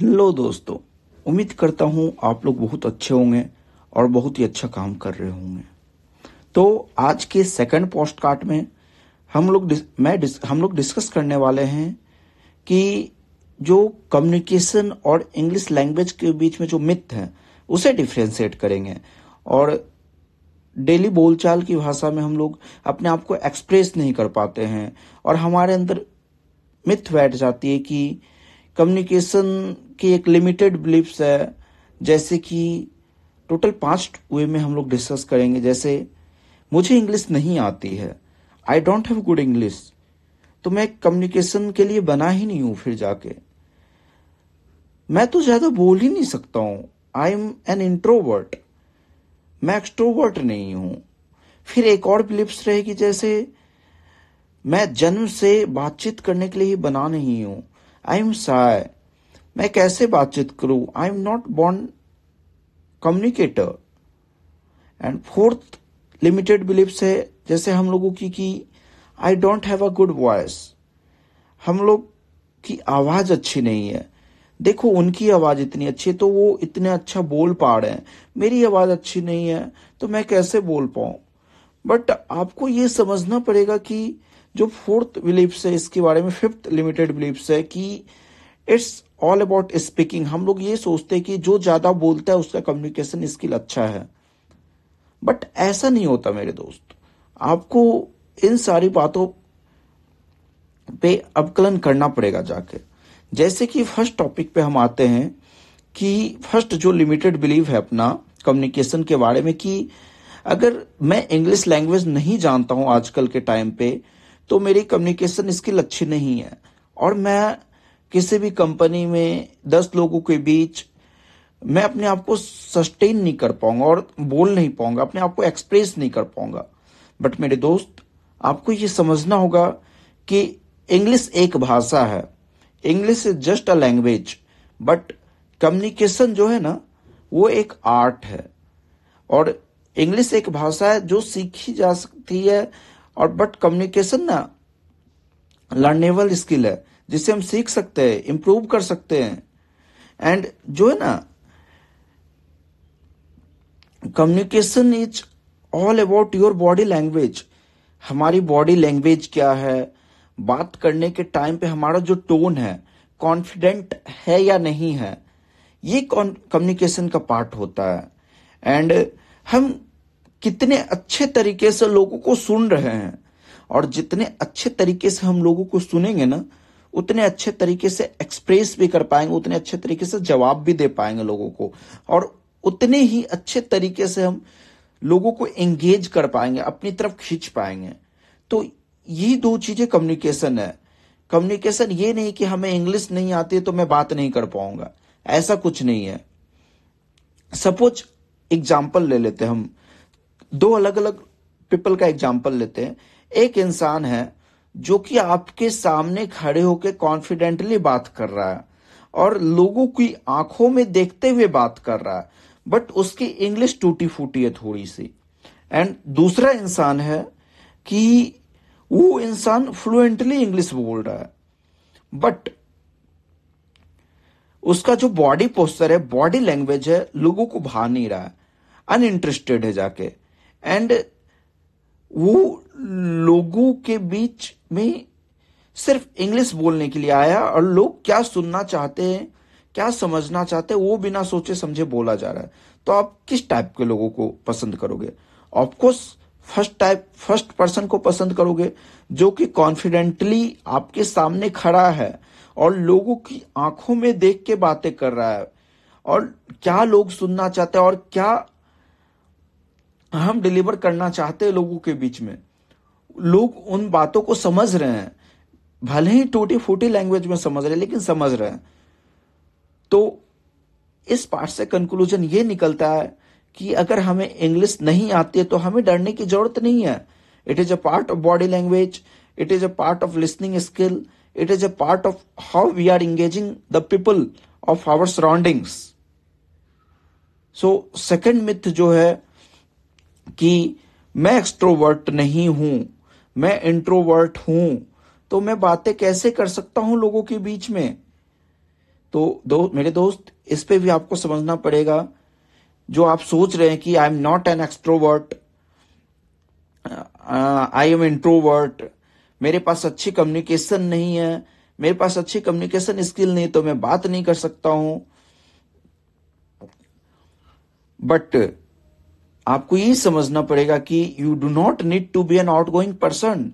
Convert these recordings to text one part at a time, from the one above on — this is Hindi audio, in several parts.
हेलो दोस्तों उम्मीद करता हूँ आप लोग बहुत अच्छे होंगे और बहुत ही अच्छा काम कर रहे होंगे तो आज के सेकंड पोस्ट कार्ड में हम लोग मैं डिस, हम लोग डिस्कस करने वाले हैं कि जो कम्युनिकेशन और इंग्लिश लैंग्वेज के बीच में जो मिथ है उसे डिफ्रेंशिएट करेंगे और डेली बोलचाल की भाषा में हम लोग अपने आप को एक्सप्रेस नहीं कर पाते हैं और हमारे अंदर मिथ बैठ जाती है कि कम्युनिकेशन की एक लिमिटेड बिलीफ्स है जैसे कि टोटल पांच वे में हम लोग डिस्कस करेंगे जैसे मुझे इंग्लिश नहीं आती है I don't have good English तो मैं कम्युनिकेशन के लिए बना ही नहीं हूं फिर जाके मैं तो ज्यादा बोल ही नहीं सकता हूं आई एम एन इंट्रोवर्ट मैं एक्सट्रोवर्ट नहीं हूं फिर एक और बिलिप्स रहेगी जैसे मैं जन्म से बातचीत करने के लिए ही बना नहीं हूं आई एम साय मैं कैसे बातचीत करूं आई एम नॉट बॉन्ड communicator and fourth limited belief है जैसे हम लोगों की कि I don't have a good voice हम लोग की आवाज अच्छी नहीं है देखो उनकी आवाज इतनी अच्छी है तो वो इतने अच्छा बोल पा रहे हैं मेरी आवाज अच्छी नहीं है तो मैं कैसे बोल पाऊं बट आपको ये समझना पड़ेगा कि जो फोर्थ बिलीफ्स है इसके बारे में फिफ्थ लिमिटेड बिलीफ्स है कि इट्स ऑल अबाउट स्पीकिंग हम लोग ये सोचते हैं कि जो ज्यादा बोलता है उसका कम्युनिकेशन स्किल अच्छा है बट ऐसा नहीं होता मेरे दोस्त आपको इन सारी बातों पे अवकलन करना पड़ेगा जाके जैसे कि फर्स्ट टॉपिक पे हम आते हैं कि फर्स्ट जो लिमिटेड बिलीव है अपना कम्युनिकेशन के बारे में कि अगर मैं इंग्लिश लैंग्वेज नहीं जानता हूं आजकल के टाइम पे तो मेरी कम्युनिकेशन स्किल अच्छी नहीं है और मैं किसी भी कंपनी में दस लोगों के बीच मैं अपने आप को सस्टेन नहीं कर पाऊंगा और बोल नहीं पाऊंगा अपने आप को एक्सप्रेस नहीं कर पाऊंगा बट मेरे दोस्त आपको ये समझना होगा कि इंग्लिश एक भाषा है English is just a language but communication जो है ना वो एक आर्ट है और इंग्लिश एक भाषा है जो सीखी जा सकती है और बट कम्युनिकेशन ना लर्नेबल स्किल है जिसे हम सीख सकते हैं इम्प्रूव कर सकते हैं एंड जो है ना communication is all about your body language हमारी बॉडी लैंग्वेज क्या है बात करने के टाइम पे हमारा जो टोन है कॉन्फिडेंट है या नहीं है ये कम्युनिकेशन का पार्ट होता है एंड हम कितने अच्छे तरीके से लोगों को सुन रहे हैं और जितने अच्छे तरीके से हम लोगों को सुनेंगे ना उतने अच्छे तरीके से एक्सप्रेस भी कर पाएंगे उतने अच्छे तरीके से जवाब भी दे पाएंगे लोगों को और उतने ही अच्छे तरीके से हम लोगों को एंगेज कर पाएंगे अपनी तरफ खींच पाएंगे तो ये दो चीजें कम्युनिकेशन है कम्युनिकेशन ये नहीं कि हमें इंग्लिश नहीं आती तो मैं बात नहीं कर पाऊंगा ऐसा कुछ नहीं है सपोज एग्जाम्पल ले लेते हम दो अलग अलग पीपल का एग्जाम्पल लेते हैं एक इंसान है जो कि आपके सामने खड़े होकर कॉन्फिडेंटली बात कर रहा है और लोगों की आंखों में देखते हुए बात कर रहा है बट उसकी इंग्लिश टूटी फूटी है थोड़ी सी एंड दूसरा इंसान है कि वो इंसान फ्लुएंटली इंग्लिश बोल रहा है बट उसका जो बॉडी पोस्टर है बॉडी लैंग्वेज है लोगों को भा नहीं रहा है अनइंटरेस्टेड है जाके एंड वो लोगों के बीच में सिर्फ इंग्लिश बोलने के लिए आया और लोग क्या सुनना चाहते हैं क्या समझना चाहते हैं वो बिना सोचे समझे बोला जा रहा है तो आप किस टाइप के लोगों को पसंद करोगे of course first type first person को पसंद करोगे जो कि कॉन्फिडेंटली आपके सामने खड़ा है और लोगों की आंखों में देख के बातें कर रहा है और क्या लोग सुनना चाहते हैं और क्या हम डिलीवर करना चाहते हैं लोगों के बीच में लोग उन बातों को समझ रहे हैं भले ही टूटी फूटी लैंग्वेज में समझ रहे हैं लेकिन समझ रहे हैं तो इस पार्ट से कंक्लूजन ये निकलता है कि अगर हमें इंग्लिश नहीं आती है तो हमें डरने की जरूरत नहीं है it is a part of body language it is a part of listening skill it is a part of how we are engaging the people of our surroundings so second myth जो है कि मैं एक्सट्रोवर्ट नहीं हूं मैं इंट्रोवर्ट हूं तो मैं बातें कैसे कर सकता हूं लोगों के बीच में तो दो मेरे दोस्त इस पे भी आपको समझना पड़ेगा जो आप सोच रहे हैं कि I am not an extrovert I am introvert मेरे पास अच्छी कम्युनिकेशन नहीं है मेरे पास अच्छी कम्युनिकेशन स्किल नहीं तो मैं बात नहीं कर सकता हूं बट आपको ये समझना पड़ेगा कि you do not need to be an outgoing person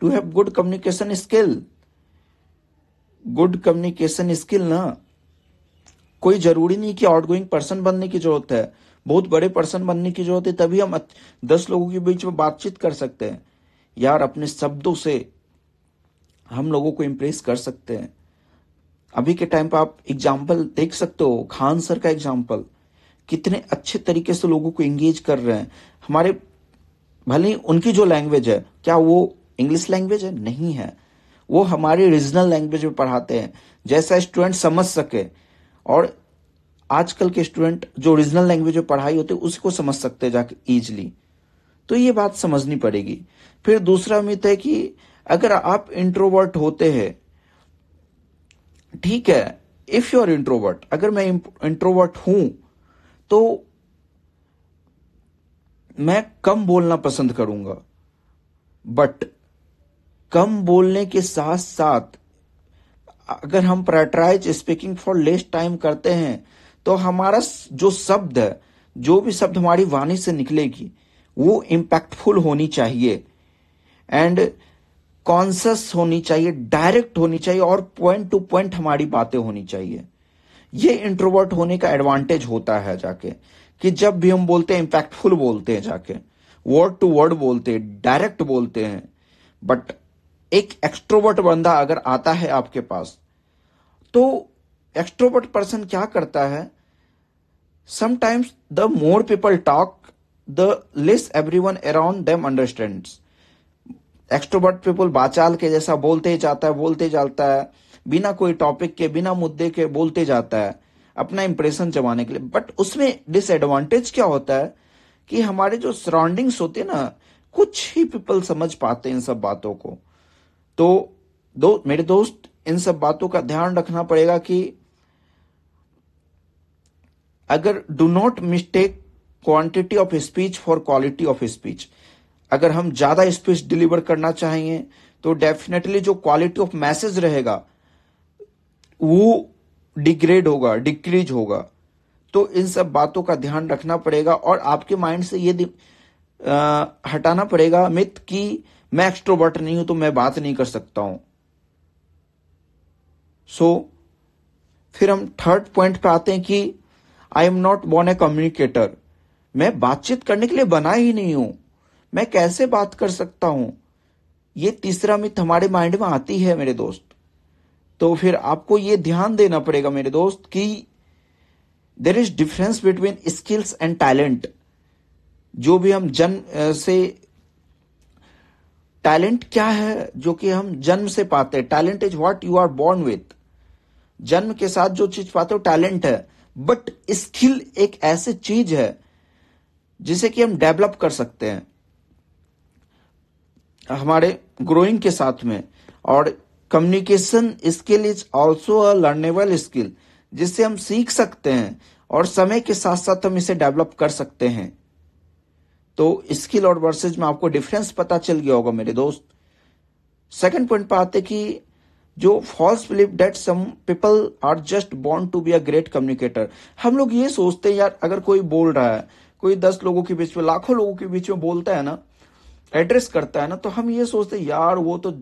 to have good communication skill good communication skill ना कोई जरूरी नहीं कि आउट गोइंग पर्सन बनने की जरूरत है बहुत बड़े पर्सन बनने की जरूरत है तभी हम दस लोगों के बीच में बातचीत कर सकते हैं यार अपने शब्दों से हम लोगों को इम्प्रेस कर सकते हैं अभी के टाइम पर आप एग्जाम्पल देख सकते हो खान सर का एग्जाम्पल कितने अच्छे तरीके से लोगों को एंगेज कर रहे हैं हमारे भले ही उनकी जो लैंग्वेज है क्या वो इंग्लिश लैंग्वेज है नहीं है वो हमारे रीजनल लैंग्वेज में पढ़ाते हैं जैसा स्टूडेंट समझ सके और आजकल के स्टूडेंट जो रीजनल लैंग्वेज में पढ़ाई होती है उसको समझ सकते हैं जाकर ईजिली तो ये बात समझनी पड़ेगी फिर दूसरा उम्मीद है कि अगर आप इंट्रोवर्ट होते हैं ठीक है इफ यू आर इंट्रोवर्ट अगर मैं इंट्रोवर्ट हूं तो मैं कम बोलना पसंद करूंगा बट कम बोलने के साथ साथ अगर हम prioritise speaking for less time करते हैं तो हमारा जो शब्द है जो भी शब्द हमारी वाणी से निकलेगी वो इम्पैक्टफुल होनी चाहिए एंड कॉन्सियस होनी चाहिए डायरेक्ट होनी चाहिए और पॉइंट टू पॉइंट हमारी बातें होनी चाहिए ये इंट्रोवर्ट होने का एडवांटेज होता है जाके कि जब भी हम बोलते हैं इम्पैक्टफुल बोलते हैं जाके वर्ड टू वर्ड बोलते हैं डायरेक्ट बोलते हैं बट एक एक्स्ट्रोवर्ट बंदा अगर आता है आपके पास तो एक्स्ट्रोवर्ट पर्सन क्या करता है sometimes the more people talk the less one around them understand extrovert people बाचाल के जैसा बोलते ही जाता है बोलते जाता है बिना कोई टॉपिक के बिना मुद्दे के बोलते जाता है अपना इंप्रेशन जमाने के लिए बट उसमें डिसएडवांटेज क्या होता है कि हमारे जो सराउंडिंग्स होते हैं ना कुछ ही पीपल समझ पाते हैं इन सब बातों को तो दो मेरे दोस्त इन सब बातों का ध्यान रखना पड़ेगा कि अगर do not mistake quantity of speech for quality of speech अगर हम ज्यादा स्पीच डिलीवर करना चाहेंगे तो डेफिनेटली जो क्वालिटी ऑफ मैसेज रहेगा वो डिग्रेड होगा डिक्रीज होगा तो इन सब बातों का ध्यान रखना पड़ेगा और आपके माइंड से ये आ, हटाना पड़ेगा मित कि मैं एक्स्ट्रोवर्ट नहीं हूं तो मैं बात नहीं कर सकता हूं सो so, फिर हम थर्ड पॉइंट पे आते हैं कि I am not born a communicator मैं बातचीत करने के लिए बना ही नहीं हूं मैं कैसे बात कर सकता हूं ये तीसरा मिथ हमारे माइंड में आती है मेरे दोस्त तो फिर आपको ये ध्यान देना पड़ेगा मेरे दोस्त कि there is difference between skills and talent जो भी हम जन्म से टैलेंट क्या है जो कि हम जन्म से पाते हैं talent is what you are born with जन्म के साथ जो चीज पाते हो टैलेंट है बट स्किल एक ऐसी चीज है जिसे कि हम डेवलप कर सकते हैं हमारे ग्रोइंग के साथ में और communication skill is also a learnable skill जिससे हम सीख सकते हैं और समय के साथ साथ हम इसे डेवलप कर सकते हैं तो स्किल और वर्सेज में आपको डिफरेंस पता चल गया होगा मेरे दोस्त सेकंड पॉइंट पर आते कि जो false belief that some people are just born to be a great communicator हम लोग ये सोचते हैं यार अगर कोई बोल रहा है कोई दस लोगों के बीच में लाखों लोगों के बीच में बोलता है ना एड्रेस करता है ना तो हम ये सोचते हैं यार वो तो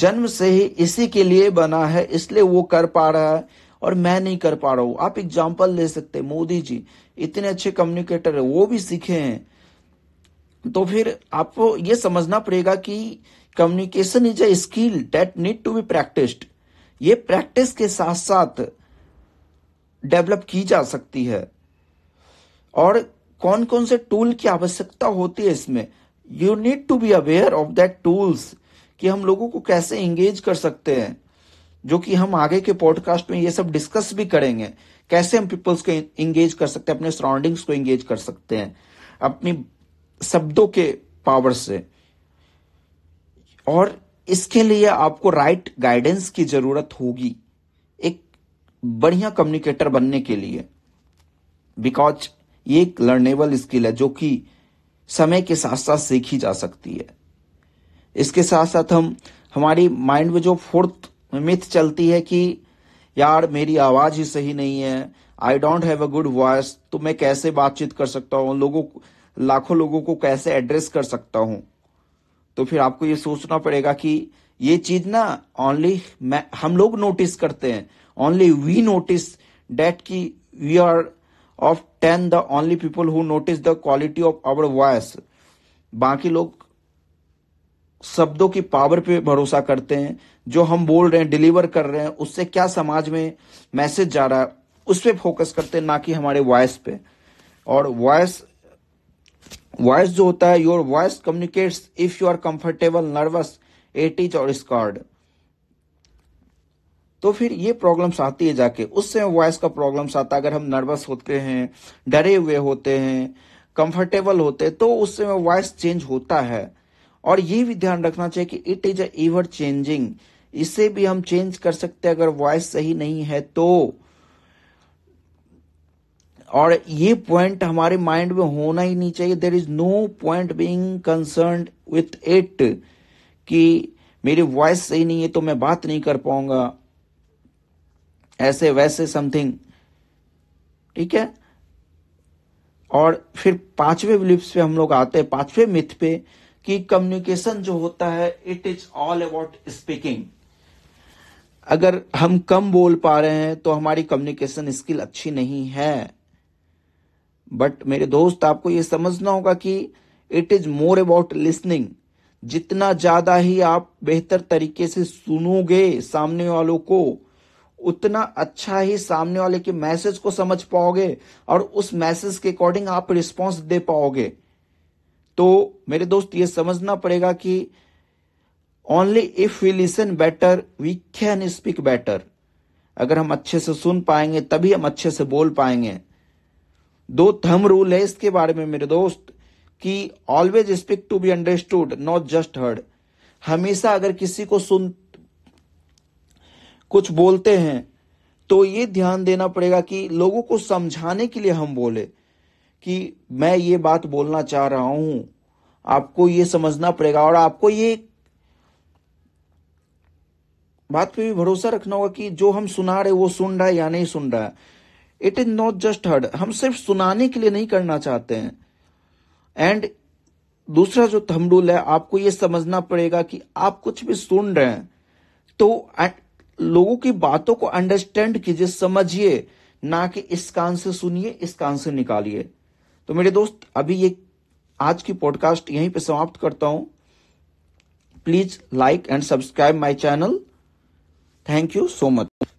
जन्म से ही इसी के लिए बना है इसलिए वो कर पा रहा है और मैं नहीं कर पा रहा हूं आप एग्जाम्पल ले सकते मोदी जी इतने अच्छे कम्युनिकेटर है वो भी सीखे हैं तो फिर आपको ये समझना पड़ेगा कि communication is a skill that need to be practised ये प्रैक्टिस के साथ साथ डेवलप की जा सकती है और कौन कौन से टूल की आवश्यकता होती है इसमें you need to be aware of that tools कि हम लोगों को कैसे एंगेज कर सकते हैं जो कि हम आगे के पॉडकास्ट में ये सब डिस्कस भी करेंगे कैसे हम पीपल्स को एंगेज कर सकते हैं अपने सराउंडिंग्स को एंगेज कर सकते हैं अपनी शब्दों के पावर से और इसके लिए आपको राइट गाइडेंस की जरूरत होगी एक बढ़िया कम्युनिकेटर बनने के लिए बिकॉज ये एक लर्नेबल स्किल है जो कि समय के साथ साथ सीखी जा सकती है इसके साथ साथ हम हमारी माइंड में जो फोर्थ मिथ चलती है कि यार मेरी आवाज़ ही सही नहीं है I don't have a good voice तो मैं कैसे बातचीत कर सकता हूँ लोगों लाखों लोगों को कैसे एड्रेस कर सकता हूं तो फिर आपको ये सोचना पड़ेगा कि ये चीज ना ओनली मैं हम लोग नोटिस करते हैं ओनली वी नोटिस डेट की we are often the only people who notice the quality of our voice बाकी लोग शब्दों की पावर पे भरोसा करते हैं जो हम बोल रहे हैं डिलीवर कर रहे हैं उससे क्या समाज में मैसेज जा रहा है उस पर फोकस करते हैं ना कि हमारे वॉइस पे और वॉइस वॉइस जो होता है your voice communicates if you are comfortable nervous एटीज और स्कॉर्ड तो फिर ये प्रॉब्लम्स आती है जाके उससे वॉइस का प्रॉब्लम्स आता है अगर हम नर्वस होते हैं डरे हुए होते हैं कंफर्टेबल होते हैं तो उससे वॉइस चेंज होता है और ये भी ध्यान रखना चाहिए कि इट इज एवर चेंजिंग इसे भी हम चेंज कर सकते हैं अगर वॉइस सही नहीं है तो और ये पॉइंट हमारे माइंड में होना ही नहीं चाहिए there is no point being concern with it कि मेरी वॉइस सही नहीं है तो मैं बात नहीं कर पाऊंगा ऐसे वैसे समथिंग ठीक है और फिर पांचवे बिलीफ पे हम लोग आते हैं पांचवे मिथ पे कि कम्युनिकेशन जो होता है it is all about speaking अगर हम कम बोल पा रहे हैं तो हमारी कम्युनिकेशन स्किल अच्छी नहीं है बट मेरे दोस्त आपको यह समझना होगा कि it is more about listening जितना ज्यादा ही आप बेहतर तरीके से सुनोगे सामने वालों को उतना अच्छा ही सामने वाले के मैसेज को समझ पाओगे और उस मैसेज के अकॉर्डिंग आप रिस्पॉन्स दे पाओगे तो मेरे दोस्त ये समझना पड़ेगा कि only if we listen better we can speak better अगर हम अच्छे से सुन पाएंगे तभी हम अच्छे से बोल पाएंगे दो थम रूल है इसके बारे में मेरे दोस्त कि always speak to be understood not just heard हमेशा अगर किसी को सुन कुछ बोलते हैं तो ये ध्यान देना पड़ेगा कि लोगों को समझाने के लिए हम बोले कि मैं ये बात बोलना चाह रहा हूं आपको ये समझना पड़ेगा और आपको ये बात पे भी भरोसा रखना होगा कि जो हम सुना रहे वो सुन रहा है या नहीं सुन रहा है it is not just heard हम सिर्फ सुनाने के लिए नहीं करना चाहते हैं एंड दूसरा जो थमरूल है आपको ये समझना पड़ेगा कि आप कुछ भी सुन रहे हैं तो लोगों की बातों को अंडरस्टैंड कीजिए समझिए ना कि इस कान से सुनिए इस कान से निकालिए तो मेरे दोस्त अभी ये आज की पॉडकास्ट यहीं पे समाप्त करता हूं please like and subscribe my channel thank you so much